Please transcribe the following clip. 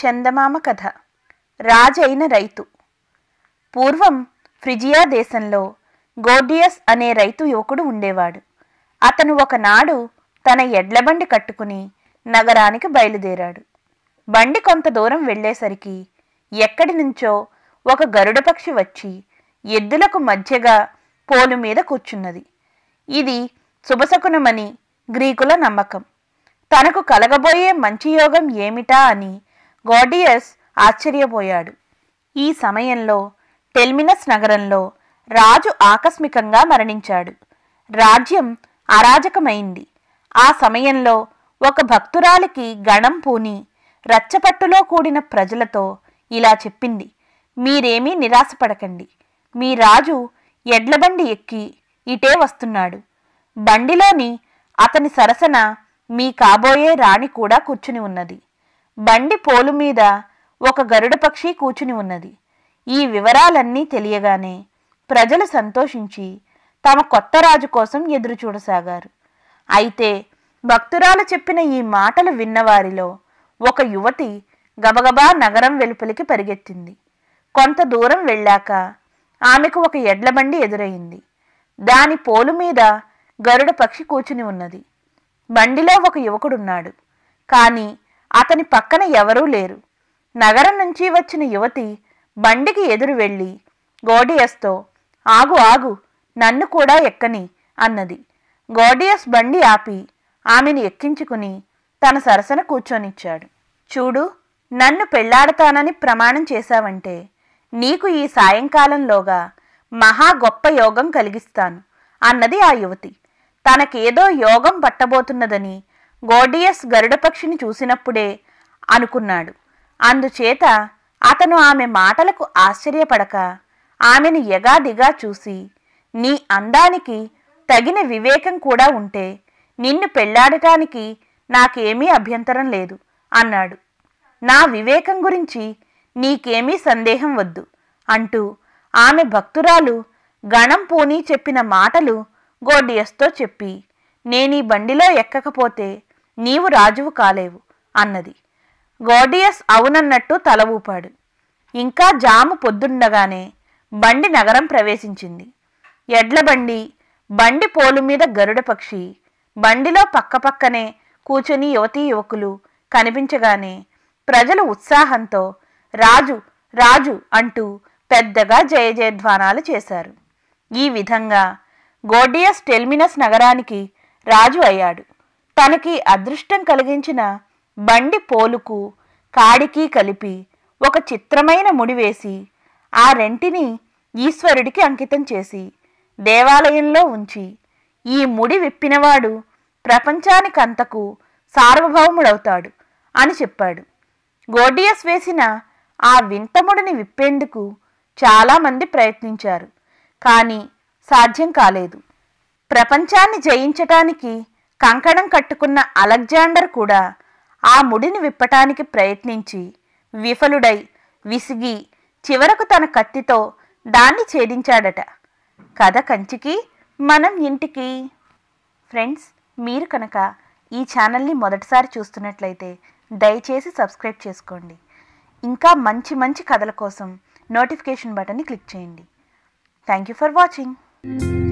చందమామ కథ రాజైన రైతు పూర్వం ఫ్రిజియా దేశంలో గోడియస్ అనే రైతు యువకుడు ఉండేవాడు అతను ఒకనాడు తన ఎడ్లబండి కట్టుకుని నగరానికి బయలుదేరాడు బండి కొంత దూరం వెళ్ళేసరికి ఎక్కడి నుంచో ఒక గరుడపక్షి వచ్చి ఎద్దులకు మధ్యగా పోలు మీద కూర్చున్నది ఇది శుభశకునమని గ్రీకుల నమ్మకం తనకు కలగబోయే మంచి యోగం ఏమిటా అని గాడియస్ ఆశ్చర్యపోయాడు ఈ సమయంలో టెల్మినస్ నగరంలో రాజు ఆకస్మికంగా మరణించాడు రాజ్యం అరాజకమైంది ఆ సమయంలో ఒక భక్తురాలికి గణం పూని రచ్చపట్టులో కూడిన ప్రజలతో ఇలా చెప్పింది మీరేమీ నిరాశపడకండి మీ రాజు ఎడ్లబండి ఎక్కి ఇటే వస్తున్నాడు బండిలోని అతని సరసన మీ కాబోయే రాణి కూడా కూర్చుని ఉన్నది బండి పోలు మీద ఒక గరుడపక్షి కూచుని ఉన్నది ఈ వివరాలన్నీ తెలియగానే ప్రజలు సంతోషించి తమ కొత్త రాజు కోసం ఎదురుచూడసాగారు అయితే భక్తురాలు చెప్పిన ఈ మాటలు విన్నవారిలో ఒక యువతి గబగబా నగరం వెలుపలికి పరిగెత్తింది కొంత దూరం వెళ్ళాక ఆమెకు ఒక ఎడ్లబండి ఎదురైంది దాని పోలు మీద గరుడ పక్షి కూచుని ఉన్నది బండిలో ఒక యువకుడున్నాడు కానీ అతని పక్కన ఎవరూ లేరు నగరం నుంచి వచ్చిన యువతి బండికి ఎదురు వెళ్ళి గోడియస్తో ఆగు ఆగు నన్ను కూడా ఎక్కని అన్నది గోడియస్ బండి ఆపి ఆమెను ఎక్కించుకుని తన సరసన కూర్చొనిచ్చాడు చూడు నన్ను పెళ్లాడతానని ప్రమాణం చేశావంటే నీకు ఈ సాయంకాలంలోగా మహా గొప్ప యోగం కలిగిస్తాను అన్నది ఆ యువతి తనకేదో యోగం పట్టబోతున్నదని గోడియస్ గరుడపక్షిని చూసినప్పుడే అనుకున్నాడు అందుచేత అతను ఆమె మాటలకు ఆశ్చర్యపడక ఆమెను ఎగాదిగా చూసి నీ అందానికి తగిన వివేకం కూడా ఉంటే నిన్ను పెళ్లాడటానికి నాకేమీ అభ్యంతరం లేదు అన్నాడు నా వివేకం గురించి నీకేమీ సందేహం వద్దు అంటూ ఆమె భక్తురాలు గణం పూని చెప్పిన మాటలు గోడియస్తో చెప్పి నేనీ బండిలో ఎక్కకపోతే నీవు రాజువు కాలేవు అన్నది గోడియస్ అవునన్నట్టు తల ఊపాడు ఇంకా జాము పొద్దుండగానే బండి నగరం ప్రవేశించింది ఎడ్ల బండి బండి పోలు మీద గరుడ పక్షి బండిలో పక్కపక్కనే కూర్చుని యువతీ యువకులు కనిపించగానే ప్రజలు ఉత్సాహంతో రాజు రాజు అంటూ పెద్దగా జయజయధ్వానాలు చేశారు ఈ విధంగా గోడియస్ టెల్మినస్ నగరానికి రాజు అయ్యాడు తనకి అదృష్టం కలిగించిన బండి పోలుకు కాడికి కలిపి ఒక చిత్రమైన ముడివేసి ఆ రెంటిని ఈశ్వరుడికి అంకితం చేసి దేవాలయంలో ఉంచి ఈ ముడి విప్పినవాడు ప్రపంచానికంతకు సార్వభౌముడవుతాడు అని చెప్పాడు గోడియస్ వేసిన ఆ వింతముడిని విప్పేందుకు చాలామంది ప్రయత్నించారు కానీ సాధ్యం కాలేదు ప్రపంచాన్ని జయించటానికి కంకణం కట్టుకున్న అలెగ్జాండర్ కూడా ఆ ముడిని విప్పటానికి ప్రయత్నించి విఫలుడై విసిగి చివరకు తన కత్తితో దాన్ని ఛేదించాడట కథ కంచికి మనం ఇంటికి ఫ్రెండ్స్ మీరు కనుక ఈ ఛానల్ని మొదటిసారి చూస్తున్నట్లయితే దయచేసి సబ్స్క్రైబ్ చేసుకోండి ఇంకా మంచి మంచి కథల కోసం నోటిఫికేషన్ బటన్ని క్లిక్ చేయండి థ్యాంక్ యూ ఫర్ వాచింగ్